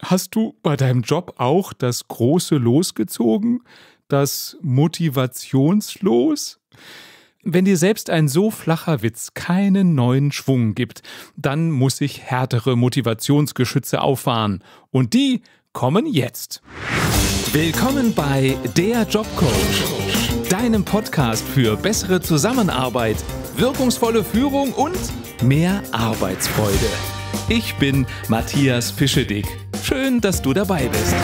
Hast du bei deinem Job auch das große Los gezogen? Das Motivationslos? Wenn dir selbst ein so flacher Witz keinen neuen Schwung gibt, dann muss ich härtere Motivationsgeschütze auffahren. Und die kommen jetzt. Willkommen bei Der Jobcoach, deinem Podcast für bessere Zusammenarbeit, wirkungsvolle Führung und mehr Arbeitsfreude. Ich bin Matthias Pischedick. Schön, dass du dabei bist.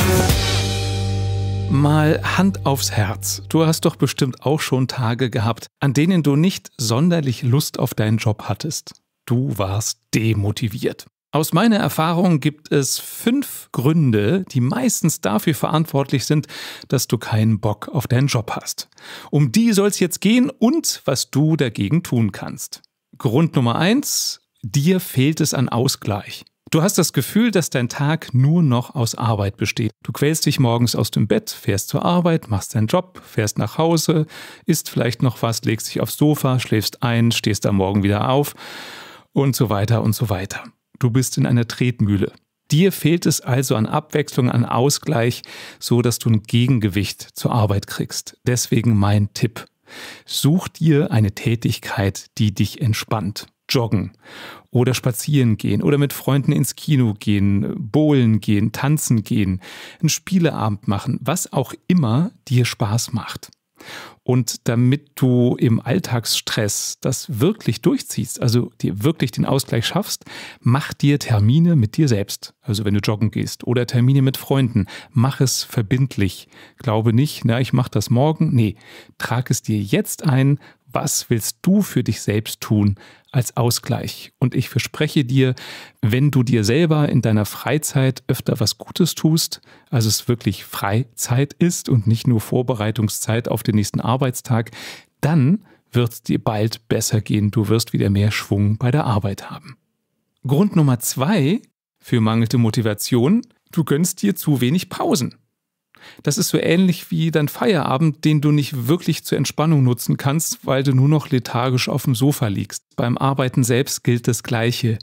Mal Hand aufs Herz. Du hast doch bestimmt auch schon Tage gehabt, an denen du nicht sonderlich Lust auf deinen Job hattest. Du warst demotiviert. Aus meiner Erfahrung gibt es fünf Gründe, die meistens dafür verantwortlich sind, dass du keinen Bock auf deinen Job hast. Um die soll es jetzt gehen und was du dagegen tun kannst. Grund Nummer eins, dir fehlt es an Ausgleich. Du hast das Gefühl, dass dein Tag nur noch aus Arbeit besteht. Du quälst dich morgens aus dem Bett, fährst zur Arbeit, machst deinen Job, fährst nach Hause, isst vielleicht noch was, legst dich aufs Sofa, schläfst ein, stehst am Morgen wieder auf und so weiter und so weiter. Du bist in einer Tretmühle. Dir fehlt es also an Abwechslung, an Ausgleich, so dass du ein Gegengewicht zur Arbeit kriegst. Deswegen mein Tipp. Such dir eine Tätigkeit, die dich entspannt joggen oder spazieren gehen oder mit Freunden ins Kino gehen, bowlen gehen, tanzen gehen, einen Spieleabend machen, was auch immer dir Spaß macht. Und damit du im Alltagsstress das wirklich durchziehst, also dir wirklich den Ausgleich schaffst, mach dir Termine mit dir selbst. Also wenn du joggen gehst oder Termine mit Freunden, mach es verbindlich. Glaube nicht, na, ich mache das morgen. Nee, trag es dir jetzt ein, was willst du für dich selbst tun als Ausgleich? Und ich verspreche dir, wenn du dir selber in deiner Freizeit öfter was Gutes tust, also es wirklich Freizeit ist und nicht nur Vorbereitungszeit auf den nächsten Arbeitstag, dann wird es dir bald besser gehen. Du wirst wieder mehr Schwung bei der Arbeit haben. Grund Nummer zwei für mangelnde Motivation, du gönnst dir zu wenig Pausen. Das ist so ähnlich wie dein Feierabend, den du nicht wirklich zur Entspannung nutzen kannst, weil du nur noch lethargisch auf dem Sofa liegst. Beim Arbeiten selbst gilt das Gleiche.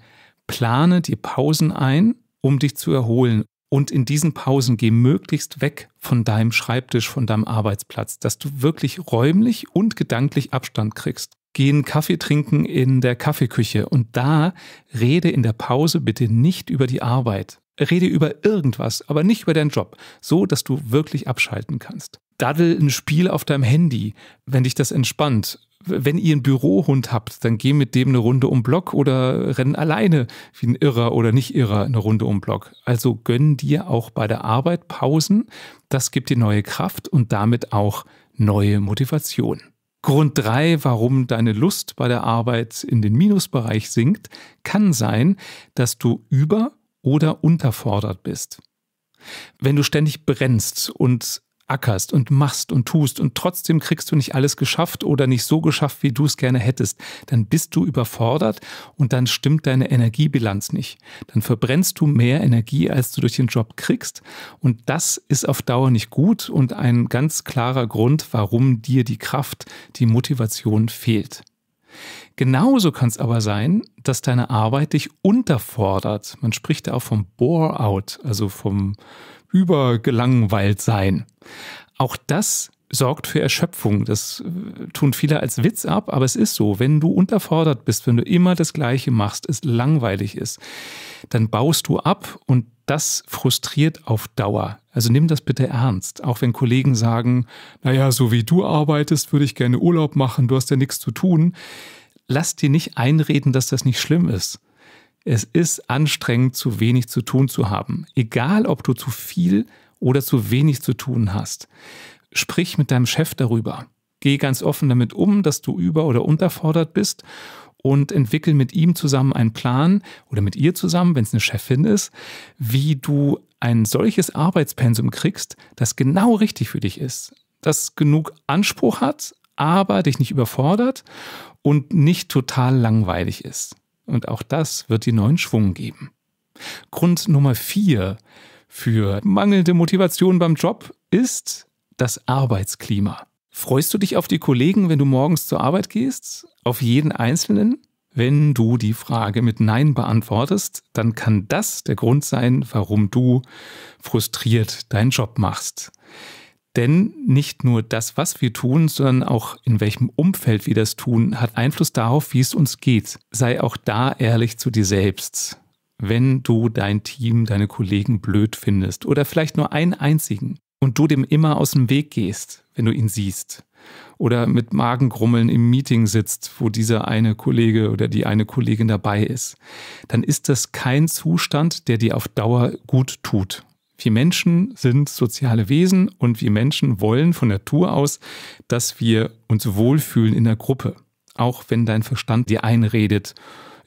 Plane dir Pausen ein, um dich zu erholen. Und in diesen Pausen geh möglichst weg von deinem Schreibtisch, von deinem Arbeitsplatz, dass du wirklich räumlich und gedanklich Abstand kriegst. Geh einen Kaffee trinken in der Kaffeeküche und da rede in der Pause bitte nicht über die Arbeit. Rede über irgendwas, aber nicht über deinen Job, so dass du wirklich abschalten kannst. Daddel ein Spiel auf deinem Handy, wenn dich das entspannt. Wenn ihr einen Bürohund habt, dann geh mit dem eine Runde um Block oder renn alleine wie ein Irrer oder nicht Irrer eine Runde um Block. Also gönn dir auch bei der Arbeit Pausen. Das gibt dir neue Kraft und damit auch neue Motivation. Grund drei, warum deine Lust bei der Arbeit in den Minusbereich sinkt, kann sein, dass du über oder unterfordert bist. Wenn du ständig brennst und ackerst und machst und tust und trotzdem kriegst du nicht alles geschafft oder nicht so geschafft, wie du es gerne hättest, dann bist du überfordert und dann stimmt deine Energiebilanz nicht. Dann verbrennst du mehr Energie, als du durch den Job kriegst und das ist auf Dauer nicht gut und ein ganz klarer Grund, warum dir die Kraft, die Motivation fehlt. Genauso kann es aber sein, dass deine Arbeit dich unterfordert. Man spricht da auch vom Bore-out, also vom übergelangweilt sein. Auch das sorgt für Erschöpfung. Das äh, tun viele als Witz ab, aber es ist so. Wenn du unterfordert bist, wenn du immer das Gleiche machst, es langweilig ist, dann baust du ab und das frustriert auf Dauer. Also nimm das bitte ernst. Auch wenn Kollegen sagen, naja, so wie du arbeitest, würde ich gerne Urlaub machen, du hast ja nichts zu tun. Lass dir nicht einreden, dass das nicht schlimm ist. Es ist anstrengend, zu wenig zu tun zu haben. Egal, ob du zu viel oder zu wenig zu tun hast. Sprich mit deinem Chef darüber. Geh ganz offen damit um, dass du über- oder unterfordert bist und entwickel mit ihm zusammen einen Plan oder mit ihr zusammen, wenn es eine Chefin ist, wie du ein solches Arbeitspensum kriegst, das genau richtig für dich ist, das genug Anspruch hat, aber dich nicht überfordert und nicht total langweilig ist. Und auch das wird dir neuen Schwung geben. Grund Nummer vier für mangelnde Motivation beim Job ist, das Arbeitsklima. Freust du dich auf die Kollegen, wenn du morgens zur Arbeit gehst? Auf jeden Einzelnen? Wenn du die Frage mit Nein beantwortest, dann kann das der Grund sein, warum du frustriert deinen Job machst. Denn nicht nur das, was wir tun, sondern auch in welchem Umfeld wir das tun, hat Einfluss darauf, wie es uns geht. Sei auch da ehrlich zu dir selbst. Wenn du dein Team, deine Kollegen blöd findest oder vielleicht nur einen einzigen, und du dem immer aus dem Weg gehst, wenn du ihn siehst. Oder mit Magengrummeln im Meeting sitzt, wo dieser eine Kollege oder die eine Kollegin dabei ist, dann ist das kein Zustand, der dir auf Dauer gut tut. Wir Menschen sind soziale Wesen und wir Menschen wollen von Natur aus, dass wir uns wohlfühlen in der Gruppe, auch wenn dein Verstand dir einredet,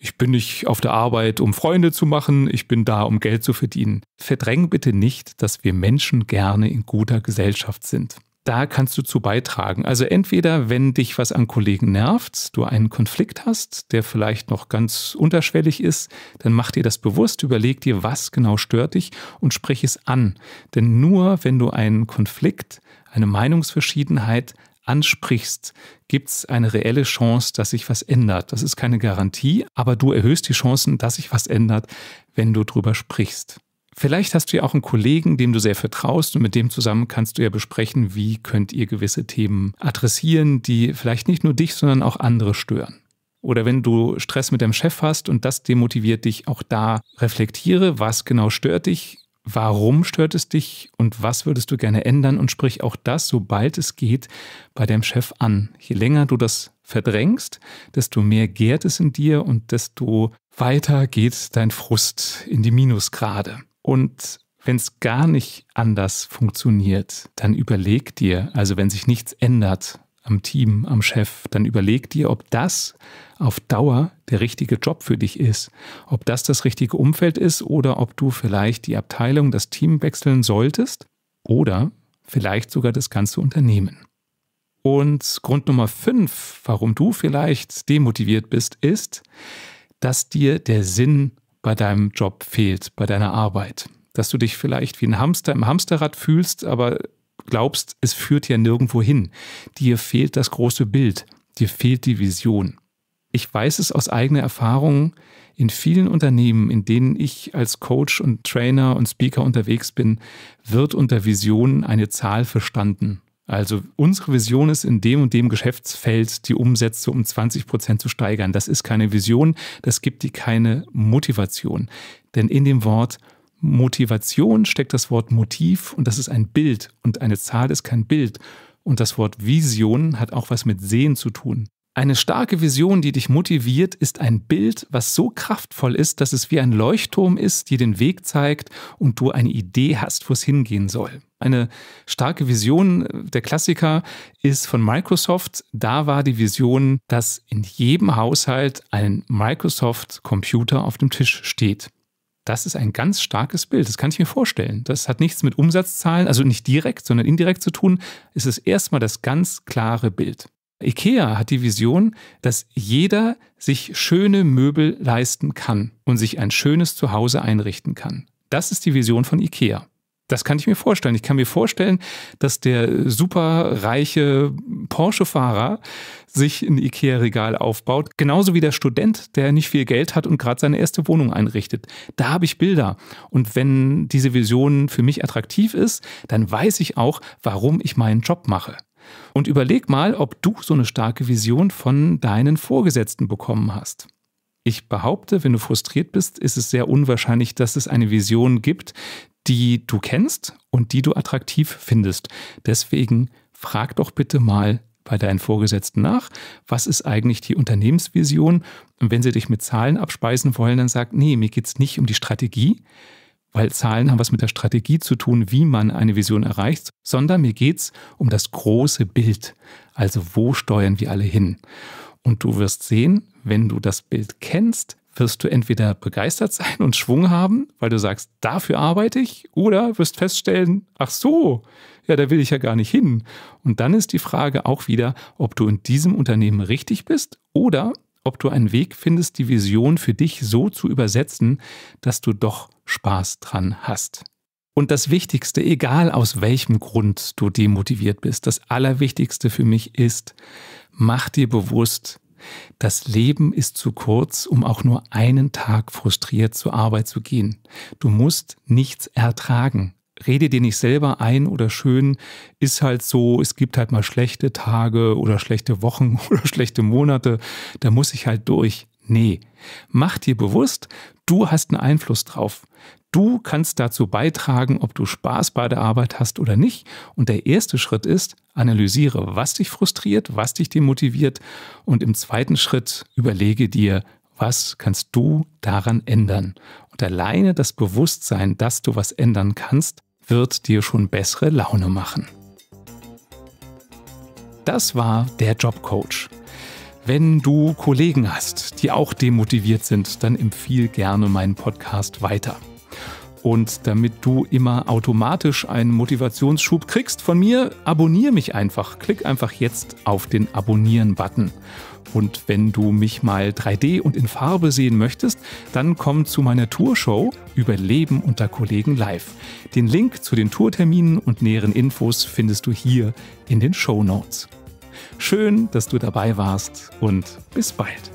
ich bin nicht auf der Arbeit, um Freunde zu machen, ich bin da, um Geld zu verdienen. Verdräng bitte nicht, dass wir Menschen gerne in guter Gesellschaft sind. Da kannst du zu beitragen. Also entweder, wenn dich was an Kollegen nervt, du einen Konflikt hast, der vielleicht noch ganz unterschwellig ist, dann mach dir das bewusst, überleg dir, was genau stört dich und sprich es an. Denn nur wenn du einen Konflikt, eine Meinungsverschiedenheit ansprichst, gibt es eine reelle Chance, dass sich was ändert. Das ist keine Garantie, aber du erhöhst die Chancen, dass sich was ändert, wenn du drüber sprichst. Vielleicht hast du ja auch einen Kollegen, dem du sehr vertraust und mit dem zusammen kannst du ja besprechen, wie könnt ihr gewisse Themen adressieren, die vielleicht nicht nur dich, sondern auch andere stören. Oder wenn du Stress mit deinem Chef hast und das demotiviert dich, auch da reflektiere, was genau stört dich, Warum stört es dich und was würdest du gerne ändern? Und sprich auch das, sobald es geht, bei deinem Chef an. Je länger du das verdrängst, desto mehr gärt es in dir und desto weiter geht dein Frust in die Minusgrade. Und wenn es gar nicht anders funktioniert, dann überleg dir, also wenn sich nichts ändert, am Team, am Chef, dann überleg dir, ob das auf Dauer der richtige Job für dich ist, ob das das richtige Umfeld ist oder ob du vielleicht die Abteilung, das Team wechseln solltest oder vielleicht sogar das ganze Unternehmen. Und Grund Nummer fünf, warum du vielleicht demotiviert bist, ist, dass dir der Sinn bei deinem Job fehlt, bei deiner Arbeit dass du dich vielleicht wie ein Hamster im Hamsterrad fühlst, aber glaubst, es führt ja nirgendwo hin. Dir fehlt das große Bild, dir fehlt die Vision. Ich weiß es aus eigener Erfahrung, in vielen Unternehmen, in denen ich als Coach und Trainer und Speaker unterwegs bin, wird unter Vision eine Zahl verstanden. Also unsere Vision ist, in dem und dem Geschäftsfeld die Umsätze um 20 Prozent zu steigern. Das ist keine Vision, das gibt dir keine Motivation. Denn in dem Wort Motivation steckt das Wort Motiv und das ist ein Bild und eine Zahl ist kein Bild. Und das Wort Vision hat auch was mit Sehen zu tun. Eine starke Vision, die dich motiviert, ist ein Bild, was so kraftvoll ist, dass es wie ein Leuchtturm ist, dir den Weg zeigt und du eine Idee hast, wo es hingehen soll. Eine starke Vision, äh, der Klassiker, ist von Microsoft. Da war die Vision, dass in jedem Haushalt ein Microsoft-Computer auf dem Tisch steht. Das ist ein ganz starkes Bild. Das kann ich mir vorstellen. Das hat nichts mit Umsatzzahlen, also nicht direkt, sondern indirekt zu tun. Es ist erstmal das ganz klare Bild. IKEA hat die Vision, dass jeder sich schöne Möbel leisten kann und sich ein schönes Zuhause einrichten kann. Das ist die Vision von IKEA. Das kann ich mir vorstellen. Ich kann mir vorstellen, dass der superreiche Porsche-Fahrer sich ein IKEA-Regal aufbaut, genauso wie der Student, der nicht viel Geld hat und gerade seine erste Wohnung einrichtet. Da habe ich Bilder. Und wenn diese Vision für mich attraktiv ist, dann weiß ich auch, warum ich meinen Job mache. Und überleg mal, ob du so eine starke Vision von deinen Vorgesetzten bekommen hast. Ich behaupte, wenn du frustriert bist, ist es sehr unwahrscheinlich, dass es eine Vision gibt, die du kennst und die du attraktiv findest. Deswegen frag doch bitte mal bei deinen Vorgesetzten nach, was ist eigentlich die Unternehmensvision? Und wenn sie dich mit Zahlen abspeisen wollen, dann sag, nee, mir geht es nicht um die Strategie, weil Zahlen haben was mit der Strategie zu tun, wie man eine Vision erreicht, sondern mir geht es um das große Bild. Also wo steuern wir alle hin? Und du wirst sehen, wenn du das Bild kennst, wirst du entweder begeistert sein und Schwung haben, weil du sagst, dafür arbeite ich, oder wirst feststellen, ach so, ja, da will ich ja gar nicht hin. Und dann ist die Frage auch wieder, ob du in diesem Unternehmen richtig bist oder ob du einen Weg findest, die Vision für dich so zu übersetzen, dass du doch Spaß dran hast. Und das Wichtigste, egal aus welchem Grund du demotiviert bist, das Allerwichtigste für mich ist, mach dir bewusst, das Leben ist zu kurz, um auch nur einen Tag frustriert zur Arbeit zu gehen. Du musst nichts ertragen. Rede dir nicht selber ein oder schön, ist halt so, es gibt halt mal schlechte Tage oder schlechte Wochen oder schlechte Monate, da muss ich halt durch. Nee, mach dir bewusst, du hast einen Einfluss drauf. Du kannst dazu beitragen, ob du Spaß bei der Arbeit hast oder nicht. Und der erste Schritt ist, analysiere, was dich frustriert, was dich demotiviert. Und im zweiten Schritt überlege dir, was kannst du daran ändern? Und alleine das Bewusstsein, dass du was ändern kannst, wird dir schon bessere Laune machen. Das war der Jobcoach. Wenn du Kollegen hast, die auch demotiviert sind, dann empfiehl gerne meinen Podcast weiter. Und damit du immer automatisch einen Motivationsschub kriegst von mir, abonniere mich einfach. Klick einfach jetzt auf den Abonnieren-Button. Und wenn du mich mal 3D und in Farbe sehen möchtest, dann komm zu meiner Tourshow über Leben unter Kollegen live. Den Link zu den Tourterminen und näheren Infos findest du hier in den Show Notes. Schön, dass du dabei warst und bis bald.